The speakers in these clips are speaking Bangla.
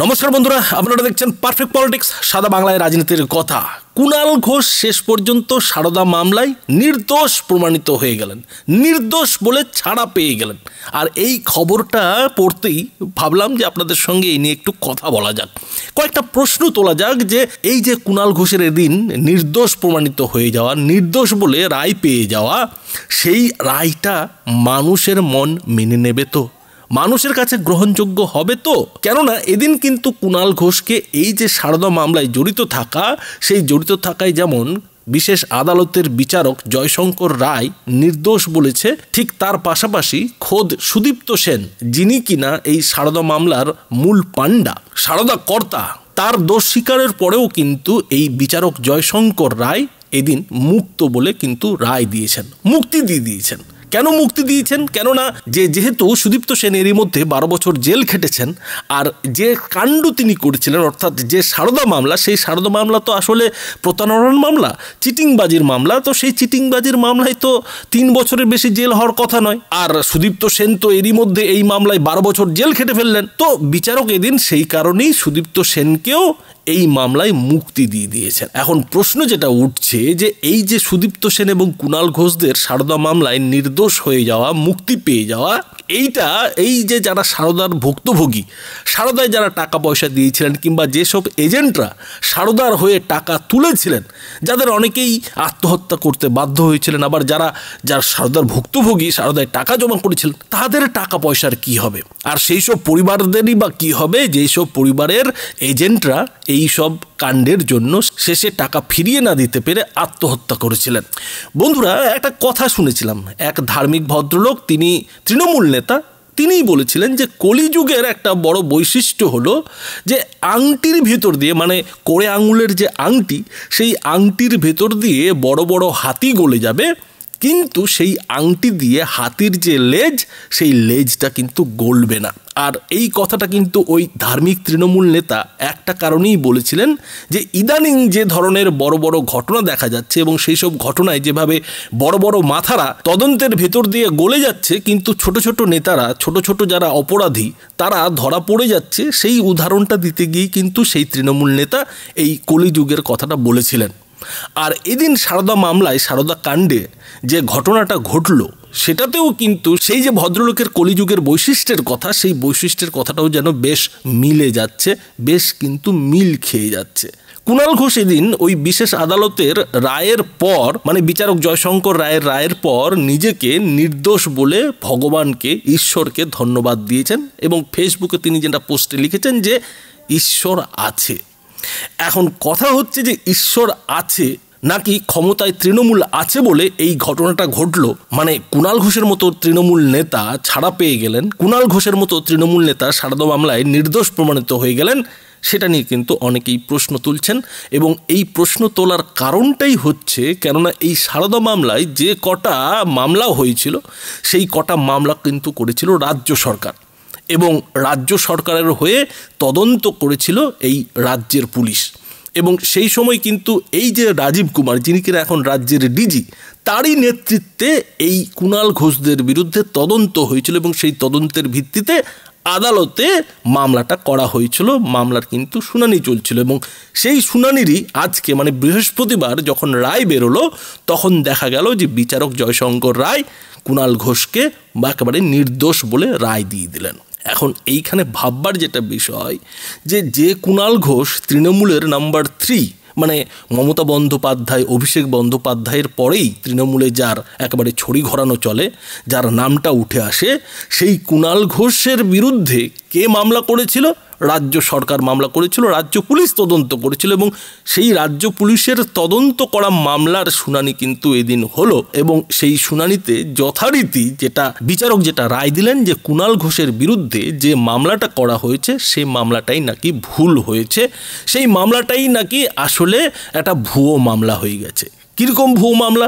নমস্কার বন্ধুরা আপনারা দেখছেন পারফেক্ট পলিটিক্স সাদা বাংলায় রাজনীতির কথা কুণাল ঘোষ শেষ পর্যন্ত সারদা মামলায় নির্দোষ প্রমাণিত হয়ে গেলেন নির্দোষ বলে ছাড়া পেয়ে গেলেন আর এই খবরটা পড়তেই ভাবলাম যে আপনাদের সঙ্গে এই নিয়ে একটু কথা বলা যাক কয়েকটা প্রশ্ন তোলা যাক যে এই যে কুণাল ঘোষের এদিন নির্দোষ প্রমাণিত হয়ে যাওয়া নির্দোষ বলে রায় পেয়ে যাওয়া সেই রায়টা মানুষের মন মেনে নেবে তো মানুষের কাছে গ্রহণযোগ্য হবে তো কেননা এদিন কিন্তু কুণাল ঘোষকে এই যে সারদা মামলায় জড়িত থাকা সেই জড়িত থাকায় যেমন বিশেষ আদালতের বিচারক জয়শঙ্কর রায় নির্দোষ বলেছে ঠিক তার পাশাপাশি খোদ সুদীপ্ত সেন যিনি কিনা এই সারদা মামলার মূল পাণ্ডা সারদা কর্তা তার দোষ স্বীকারের পরেও কিন্তু এই বিচারক জয়শঙ্কর রায় এদিন মুক্ত বলে কিন্তু রায় দিয়েছেন মুক্তি দিয়ে দিয়েছেন কেন মুক্তি দিয়েছেন কেননা যে যেহেতু সুদীপ্ত সেন এরই মধ্যে বারো বছর জেল খেটেছেন আর যে কাণ্ড তিনি করেছিলেন অর্থাৎ যে সারদা মামলা সেই সারদা মামলা তো আসলে প্রতারণার মামলা চিটিংবাজির মামলা তো সেই চিটিংবাজির মামলায় তো তিন বছরের বেশি জেল হওয়ার কথা নয় আর সুদীপ্ত সেন তো এরই মধ্যে এই মামলায় বারো বছর জেল খেটে ফেললেন তো বিচারক এদিন সেই কারণেই সুদীপ্ত সেনকেও এই মামলায় মুক্তি দিয়ে দিয়েছেন এখন প্রশ্ন যেটা উঠছে যে এই যে সুদীপ্ত সেন এবং কুণাল ঘোষদের সারদা মামলায় নির্দোষ হয়ে যাওয়া মুক্তি পেয়ে যাওয়া এইটা এই যে যারা সারদার ভুক্তভোগী সারদায় যারা টাকা পয়সা দিয়েছিলেন কিংবা যেসব এজেন্টরা সারদার হয়ে টাকা তুলেছিলেন যাদের অনেকেই আত্মহত্যা করতে বাধ্য হয়েছিলেন আবার যারা যারা সারদার ভুক্তভোগী সারদায় টাকা জমা করেছিলেন তাদের টাকা পয়সার কি হবে আর সেই সব পরিবারদেরই বা কি হবে যেই সব পরিবারের এজেন্টরা এই সব কাণ্ডের জন্য শেষে টাকা ফিরিয়ে না দিতে পেরে আত্মহত্যা করেছিলেন বন্ধুরা একটা কথা শুনেছিলাম এক ধার্মিক ভদ্রলোক তিনি তৃণমূল নেতা তিনিই বলেছিলেন যে কলিযুগের একটা বড় বৈশিষ্ট্য হলো যে আংটির ভেতর দিয়ে মানে কোড়ে আঙুলের যে আংটি সেই আংটির ভেতর দিয়ে বড় বড় হাতি গলে যাবে কিন্তু সেই আংটি দিয়ে হাতির যে লেজ সেই লেজটা কিন্তু গলবে না আর এই কথাটা কিন্তু ওই ধার্মিক তৃণমূল নেতা একটা কারণেই বলেছিলেন যে ইদানিং যে ধরনের বড় বড় ঘটনা দেখা যাচ্ছে এবং সেই সব ঘটনায় যেভাবে বড় বড় মাথারা তদন্তের ভেতর দিয়ে গলে যাচ্ছে কিন্তু ছোট ছোট নেতারা ছোট ছোট যারা অপরাধী তারা ধরা পড়ে যাচ্ছে সেই উদাহরণটা দিতে গিয়ে কিন্তু সেই তৃণমূল নেতা এই কলিযুগের কথাটা বলেছিলেন আর এদিন সারদা মামলায় সারদা কাণ্ডে যে ঘটনাটা ঘটল সেটাতেও কিন্তু সেই যে ভদ্রলোকের কলিযুগের বৈশিষ্ট্যের কথা সেই বৈশিষ্ট্যের কথাটাও যেন বেশ মিলে যাচ্ছে বেশ কিন্তু মিল খেয়ে যাচ্ছে কুণাল ঘোষ এদিন ওই বিশেষ আদালতের রায়ের পর মানে বিচারক জয়শঙ্কর রায়ের রায়ের পর নিজেকে নির্দোষ বলে ভগবানকে ঈশ্বরকে ধন্যবাদ দিয়েছেন এবং ফেসবুকে তিনি যেটা পোস্টে লিখেছেন যে ঈশ্বর আছে এখন কথা হচ্ছে যে ঈশ্বর আছে নাকি ক্ষমতায় তৃণমূল আছে বলে এই ঘটনাটা ঘটল মানে কুণাল ঘোষের মতো তৃণমূল নেতা ছাড়া পেয়ে গেলেন কুণাল ঘোষের মতো তৃণমূল নেতা সারদা মামলায় নির্দোষ প্রমাণিত হয়ে গেলেন সেটা নিয়ে কিন্তু অনেকেই প্রশ্ন তুলছেন এবং এই প্রশ্ন তোলার কারণটাই হচ্ছে কেননা এই সারদা মামলায় যে কটা মামলা হয়েছিল সেই কটা মামলা কিন্তু করেছিল রাজ্য সরকার এবং রাজ্য সরকারের হয়ে তদন্ত করেছিল এই রাজ্যের পুলিশ এবং সেই সময় কিন্তু এই যে রাজীব কুমার যিনি কিনা এখন রাজ্যের ডিজি তারই নেতৃত্বে এই কুণাল ঘোষদের বিরুদ্ধে তদন্ত হয়েছিল এবং সেই তদন্তের ভিত্তিতে আদালতে মামলাটা করা হয়েছিল মামলার কিন্তু শুনানি চলছিল এবং সেই শুনানিরই আজকে মানে বৃহস্পতিবার যখন রায় বেরোলো তখন দেখা গেল যে বিচারক জয়শঙ্কর রায় কুণাল ঘোষকে একেবারে নির্দোষ বলে রায় দিয়ে দিলেন এখন এইখানে ভাববার যেটা বিষয় যে যে কুণাল ঘোষ তৃণমূলের নাম্বার থ্রি মানে মমতা বন্দ্যোপাধ্যায় অভিষেক বন্দ্যোপাধ্যায়ের পরেই তৃণমূলে যার একেবারে ছড়ি ঘোরানো চলে যার নামটা উঠে আসে সেই কুণাল ঘোষের বিরুদ্ধে কে মামলা করেছিল রাজ্য সরকার মামলা করেছিল রাজ্য পুলিশ তদন্ত করেছিল এবং সেই রাজ্য পুলিশের তদন্ত করা মামলার শুনানি কিন্তু এদিন হলো এবং সেই শুনানিতে যথারীতি যেটা বিচারক যেটা রায় দিলেন যে কুণাল ঘোষের বিরুদ্ধে যে মামলাটা করা হয়েছে সেই মামলাটাই নাকি ভুল হয়েছে সেই মামলাটাই নাকি আসলে একটা ভুয়ো মামলা হয়ে গেছে কীরকম ভুয়ো মামলা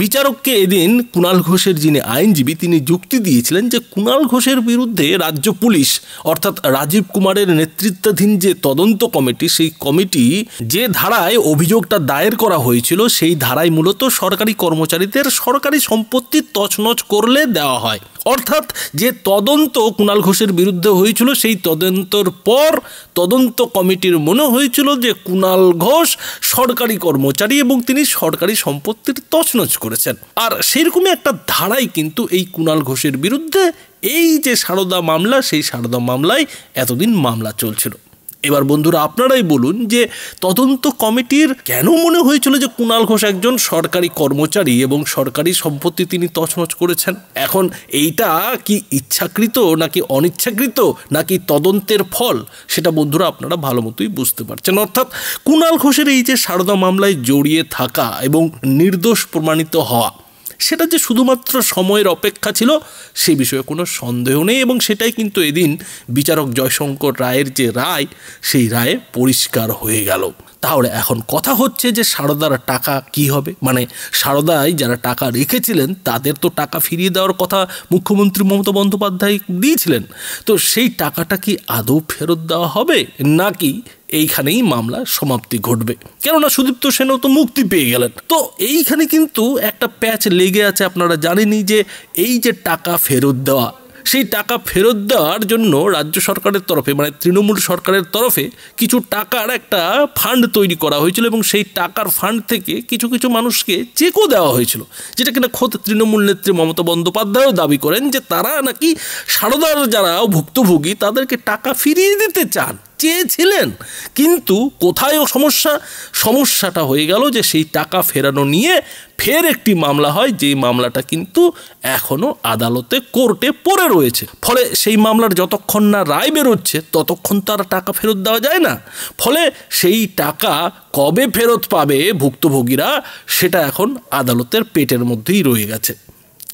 বিচারককে এদিন কুণাল ঘোষের যিনি আইনজীবী তিনি যুক্তি দিয়েছিলেন যে কুণাল ঘোষের বিরুদ্ধে রাজ্য পুলিশ অর্থাৎ রাজীব কুমারের নেতৃত্বাধীন যে তদন্ত কমিটি সেই কমিটি যে ধারায় অভিযোগটা দায়ের করা হয়েছিল সেই ধারায় মূলত সরকারি কর্মচারীদের সরকারি সম্পত্তি তছনছ করলে দেওয়া হয় অর্থাৎ যে তদন্ত কুণাল ঘোষের বিরুদ্ধে হয়েছিল সেই তদন্তর পর তদন্ত কমিটির মনে হয়েছিল যে কুণাল ঘোষ সরকারি কর্মচারী এবং তিনি সরকারি সম্পত্তির তছনছ করেছেন আর সেরকমই একটা ধারাই কিন্তু এই কুণাল ঘোষের বিরুদ্ধে এই যে সারদা মামলা সেই সারদা মামলায় এতদিন মামলা চলছিল এবার বন্ধুরা আপনারাই বলুন যে তদন্ত কমিটির কেন মনে হয়েছিল যে কুণাল ঘোষ একজন সরকারি কর্মচারী এবং সরকারি সম্পত্তি তিনি তছনছ করেছেন এখন এইটা কি ইচ্ছাকৃত নাকি অনিচ্ছাকৃত নাকি তদন্তের ফল সেটা বন্ধুরা আপনারা ভালো মতোই বুঝতে পারছেন অর্থাৎ কুণাল ঘোষের এই যে সারদা মামলায় জড়িয়ে থাকা এবং নির্দোষ প্রমাণিত হওয়া সেটা যে শুধুমাত্র সময়ের অপেক্ষা ছিল সে বিষয়ে কোনো সন্দেহ নেই এবং সেটাই কিন্তু এদিন বিচারক জয়শঙ্কর রায়ের যে রায় সেই রায়ে পরিষ্কার হয়ে গেল তাহলে এখন কথা হচ্ছে যে সারদার টাকা কি হবে মানে সারদায় যারা টাকা রেখেছিলেন তাদের তো টাকা ফিরিয়ে দেওয়ার কথা মুখ্যমন্ত্রী মমতা বন্দ্যোপাধ্যায় দিয়েছিলেন তো সেই টাকাটা কি আদৌ ফেরত দেওয়া হবে নাকি এইখানেই মামলা সমাপ্তি ঘটবে কেননা সুদীপ্ত সেনও তো মুক্তি পেয়ে গেলেন তো এইখানে কিন্তু একটা প্যাচ লেগে আছে আপনারা জানেনই যে এই যে টাকা ফেরত দেওয়া সেই টাকা ফেরত দেওয়ার জন্য রাজ্য সরকারের তরফে মানে তৃণমূল সরকারের তরফে কিছু টাকার একটা ফান্ড তৈরি করা হয়েছিল এবং সেই টাকার ফান্ড থেকে কিছু কিছু মানুষকে চেকও দেওয়া হয়েছিল যেটা কিনা খোদ তৃণমূল নেত্রী মমতা বন্দ্যোপাধ্যায়ও দাবি করেন যে তারা নাকি সারদার যারা ভুক্তভোগী তাদেরকে টাকা ফিরিয়ে দিতে চান চেয়েছিলেন কিন্তু কোথায়ও সমস্যা সমস্যাটা হয়ে গেল যে সেই টাকা ফেরানো নিয়ে ফের একটি মামলা হয় যেই মামলাটা কিন্তু এখনও আদালতে কোর্টে পড়ে রয়েছে ফলে সেই মামলার যতক্ষণ না রায় বেরোচ্ছে ততক্ষণ তার টাকা ফেরত দেওয়া যায় না ফলে সেই টাকা কবে ফেরত পাবে ভুক্তভোগীরা সেটা এখন আদালতের পেটের মধ্যেই রয়ে গেছে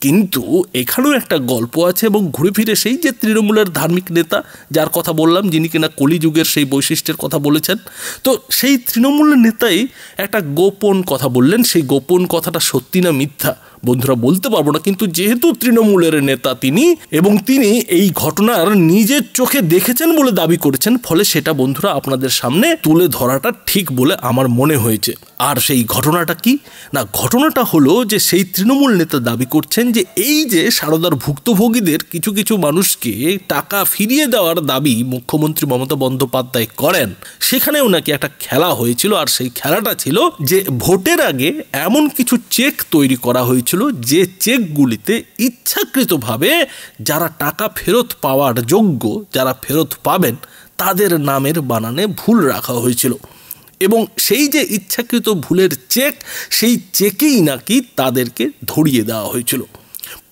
কিন্তু এখানেও একটা গল্প আছে এবং ঘুরে ফিরে সেই যে তৃণমূলের ধার্মিক নেতা যার কথা বললাম যিনি কিনা কলিযুগের সেই বৈশিষ্ট্যের কথা বলেছেন তো সেই তৃণমূলের নেতাই একটা গোপন কথা বললেন সেই গোপন কথাটা সত্যি না মিথ্যা বন্ধুরা বলতে পারবো না কিন্তু যেহেতু তৃণমূলের নেতা তিনি এবং তিনি এই ঘটনার নিজের চোখে দেখেছেন বলে দাবি করেছেন ফলে সেটা বন্ধুরা আপনাদের সামনে তুলে ধরাটা ঠিক বলে আমার মনে হয়েছে আর সেই ঘটনাটা কি না ঘটনাটা হলো যে সেই তৃণমূল নেতা দাবি করছেন যে এই যে সারদার ভুক্তভোগীদের কিছু কিছু মানুষকে টাকা ফিরিয়ে দেওয়ার দাবি মুখ্যমন্ত্রী মমতা বন্দ্যোপাধ্যায় করেন সেখানেও নাকি একটা খেলা হয়েছিল আর সেই খেলাটা ছিল যে ভোটের আগে এমন কিছু চেক তৈরি করা হয়েছে হয়েছিল যে চেকগুলিতে ইচ্ছাকৃতভাবে যারা টাকা ফেরত পাওয়ার যোগ্য যারা ফেরত পাবেন তাদের নামের বানানে ভুল রাখা হয়েছিল এবং সেই যে ইচ্ছাকৃত ভুলের চেক সেই চেকেই নাকি তাদেরকে ধরিয়ে দেওয়া হয়েছিল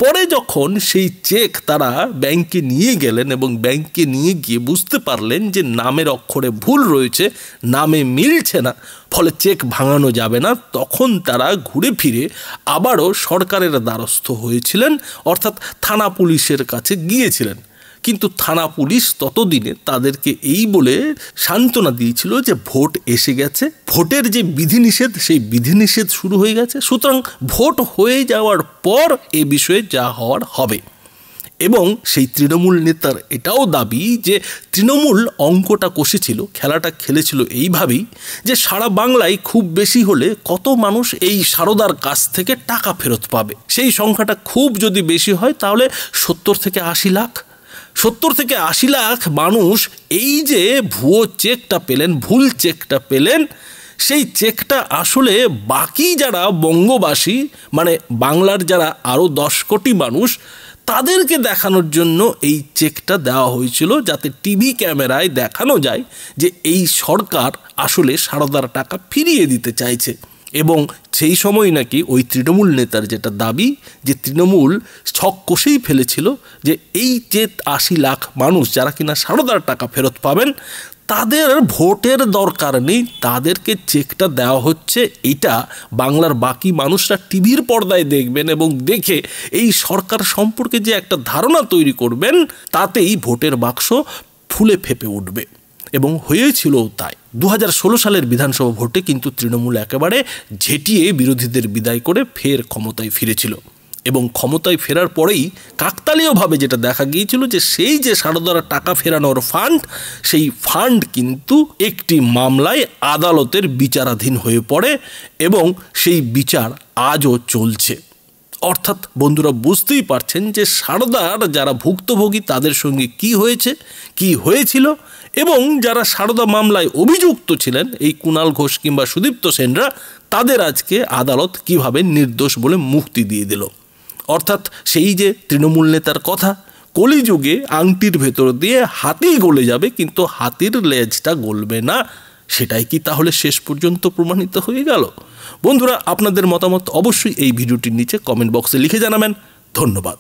পরে যখন সেই চেক তারা ব্যাংকে নিয়ে গেলেন এবং ব্যাংকে নিয়ে গিয়ে বুঝতে পারলেন যে নামের অক্ষরে ভুল রয়েছে নামে মিলছে না ফলে চেক ভাঙানো যাবে না তখন তারা ঘুরে ফিরে আবারও সরকারের দ্বারস্থ হয়েছিলেন অর্থাৎ থানা পুলিশের কাছে গিয়েছিলেন কিন্তু থানা পুলিশ ততদিনে তাদেরকে এই বলে সান্ত্বনা দিয়েছিল যে ভোট এসে গেছে ভোটের যে বিধিনিষেধ সেই বিধিনিষেধ শুরু হয়ে গেছে সুতরাং ভোট হয়ে যাওয়ার পর এ বিষয়ে যা হওয়ার হবে এবং সেই তৃণমূল নেতার এটাও দাবি যে তৃণমূল অঙ্কটা কষেছিল খেলাটা খেলেছিল এইভাবেই যে সারা বাংলায় খুব বেশি হলে কত মানুষ এই সারদার কাছ থেকে টাকা ফেরত পাবে সেই সংখ্যাটা খুব যদি বেশি হয় তাহলে সত্তর থেকে আশি লাখ সত্তর থেকে আশি লাখ মানুষ এই যে ভুয়ো চেকটা পেলেন ভুল চেকটা পেলেন সেই চেকটা আসলে বাকি যারা বঙ্গবাসী মানে বাংলার যারা আরও দশ কোটি মানুষ তাদেরকে দেখানোর জন্য এই চেকটা দেওয়া হয়েছিল যাতে টিভি ক্যামেরায় দেখানো যায় যে এই সরকার আসলে সারদার টাকা ফিরিয়ে দিতে চাইছে এবং সেই সময় নাকি ওই তৃণমূল নেতার যেটা দাবি যে তৃণমূল ছক কষেই ফেলেছিল যে এই যে আশি লাখ মানুষ যারা কিনা সারদার টাকা ফেরত পাবেন তাদের ভোটের দরকার নেই তাদেরকে চেকটা দেওয়া হচ্ছে এটা বাংলার বাকি মানুষরা টিভির পর্দায় দেখবেন এবং দেখে এই সরকার সম্পর্কে যে একটা ধারণা তৈরি করবেন তাতেই ভোটের বাক্স ফুলে ফেপে উঠবে এবং হয়েছিল তাই দু সালের বিধানসভা ভোটে কিন্তু তৃণমূল একেবারে ঝেঁটিয়ে বিরোধীদের বিদায় করে ফের ক্ষমতায় ফিরেছিল এবং ক্ষমতায় ফেরার পরেই কাকতালীয়ভাবে যেটা দেখা গিয়েছিল যে সেই যে সারদারা টাকা ফেরানোর ফান্ড সেই ফান্ড কিন্তু একটি মামলায় আদালতের বিচারাধীন হয়ে পড়ে এবং সেই বিচার আজও চলছে অর্থাৎ বন্ধুরা বুঝতেই পারছেন যে সারদার যারা ভুক্তভোগী তাদের সঙ্গে কি হয়েছে কি হয়েছিল এবং যারা সারদা মামলায় অভিযুক্ত ছিলেন এই কুণাল ঘোষ কিংবা সুদীপ্ত সেনরা তাদের আজকে আদালত কিভাবে নির্দোষ বলে মুক্তি দিয়ে দিল অর্থাৎ সেই যে তৃণমূল নেতার কথা কলিযুগে আংটির ভেতর দিয়ে হাতি গলে যাবে কিন্তু হাতির লেজটা গলবে না সেটাই কি তাহলে শেষ পর্যন্ত প্রমাণিত হয়ে গেল বন্ধুরা আপনাদের মতামত অবশ্যই এই ভিডিওটির নিচে কমেন্ট বক্সে লিখে জানাবেন ধন্যবাদ